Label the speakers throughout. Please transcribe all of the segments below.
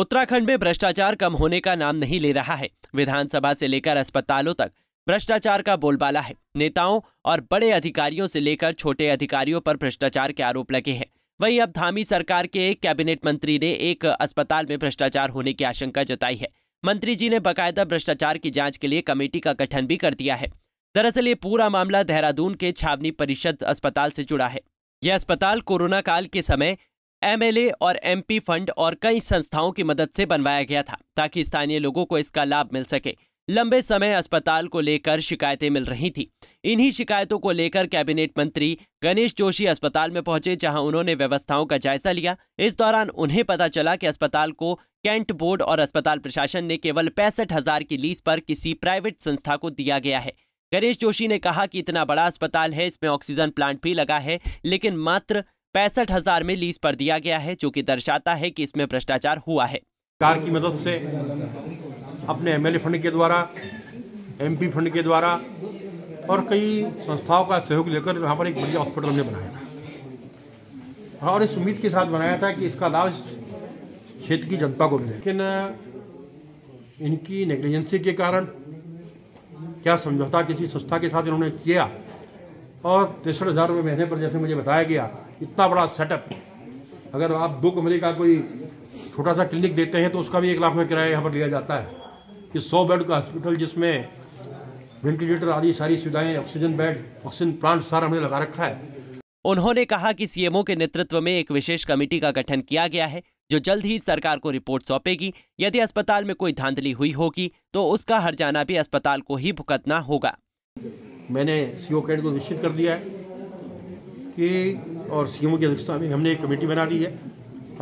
Speaker 1: उत्तराखंड में भ्रष्टाचार कम होने का नाम नहीं ले रहा है विधानसभा से लेकर अस्पतालों तक भ्रष्टाचार का बोलबाला है नेताओं और बड़े अधिकारियों से लेकर छोटे अधिकारियों पर भ्रष्टाचार के आरोप लगे हैं वहीं अब धामी सरकार के एक कैबिनेट मंत्री ने एक अस्पताल में भ्रष्टाचार होने की आशंका जताई है मंत्री जी ने बाकायदा भ्रष्टाचार की जांच के लिए कमेटी का गठन भी कर दिया है दरअसल ये पूरा मामला देहरादून के छावनी परिषद अस्पताल से जुड़ा है यह अस्पताल कोरोना काल के समय एमएलए और एमपी फंड और कई संस्थाओं की मदद से बनवाया गया था ताकि स्थानीय लोगों को इसका लाभ मिल सके लंबे समय अस्पताल को लेकर शिकायतें मिल रही थी इन्हीं शिकायतों को लेकर कैबिनेट मंत्री गणेश जोशी अस्पताल में पहुंचे जहां उन्होंने व्यवस्थाओं का जायजा लिया इस दौरान उन्हें पता चला कि अस्पताल को कैंट बोर्ड और अस्पताल प्रशासन ने केवल पैंसठ हजार की लीज पर किसी प्राइवेट संस्था को दिया गया है गणेश जोशी ने कहा कि इतना बड़ा अस्पताल है इसमें ऑक्सीजन प्लांट भी लगा है लेकिन मात्र पैंसठ हजार में लीज पर दिया गया है जो कि दर्शाता है कि इसमें भ्रष्टाचार हुआ है सरकार की मदद से अपने एमएलए फंड के द्वारा
Speaker 2: एमपी फंड के द्वारा और कई संस्थाओं का सहयोग लेकर यहाँ पर एक बढ़िया हॉस्पिटल हमने बनाया था और इस उम्मीद के साथ बनाया था कि इसका लाभ क्षेत्र की जनता को मिले लेकिन इनकी नेग्लिजेंसी के कारण क्या समझौता किसी संस्था के साथ इन्होंने किया और तिरसठ हज़ार रुपये महीने पर जैसे मुझे बताया गया इतना बड़ा सेटअप अगर आप दो कमरे का कोई छोटा सा क्लिनिक देते हैं तो उसका भी एक लाख में किराया यहाँ पर लिया जाता है कि सौ बेड का हॉस्पिटल जिसमें वेंटिलेटर आदि सारी सुविधाएं ऑक्सीजन बेड ऑक्सीजन प्लांट सारा हमने लगा रखा है
Speaker 1: उन्होंने कहा कि सीएमओ के नेतृत्व में एक विशेष कमेटी का गठन किया गया है जो जल्द ही सरकार को रिपोर्ट सौंपेगी यदि अस्पताल में कोई धांधली हुई होगी तो उसका हर जाना भी अस्पताल को ही भुगतना होगा
Speaker 2: मैंने सी ओ कैड को निश्चित कर दिया है कि और सी की अध्यक्षता में हमने एक कमेटी बना दी है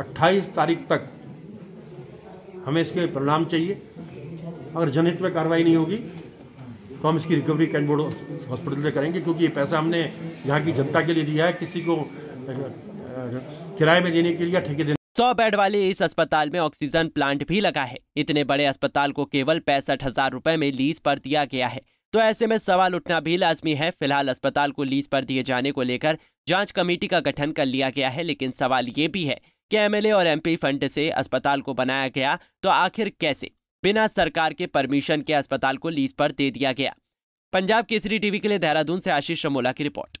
Speaker 2: 28 तारीख तक हमें इसके परिणाम चाहिए अगर जनहित में कार्रवाई नहीं होगी तो हम इसकी रिकवरी कैंट बोर्ड हॉस्पिटल से करेंगे क्योंकि ये पैसा हमने यहाँ की जनता के लिए दिया है किसी को
Speaker 1: किराए
Speaker 2: में देने के लिए ठेके देने
Speaker 1: सौ बेड वाले इस अस्पताल में ऑक्सीजन प्लांट भी लगा है इतने बड़े अस्पताल को केवल पैंसठ हजार रूपए में लीज पर दिया गया है तो ऐसे में सवाल उठना भी लाजमी है फिलहाल अस्पताल को लीज पर दिए जाने को लेकर जांच कमेटी का गठन कर लिया गया है लेकिन सवाल ये भी है कि एमएलए और एमपी फंड से अस्पताल को बनाया गया तो आखिर कैसे बिना सरकार के परमिशन के अस्पताल को लीज पर दे दिया गया पंजाब केसरी टीवी के लिए देहरादून से आशीष रमोला की रिपोर्ट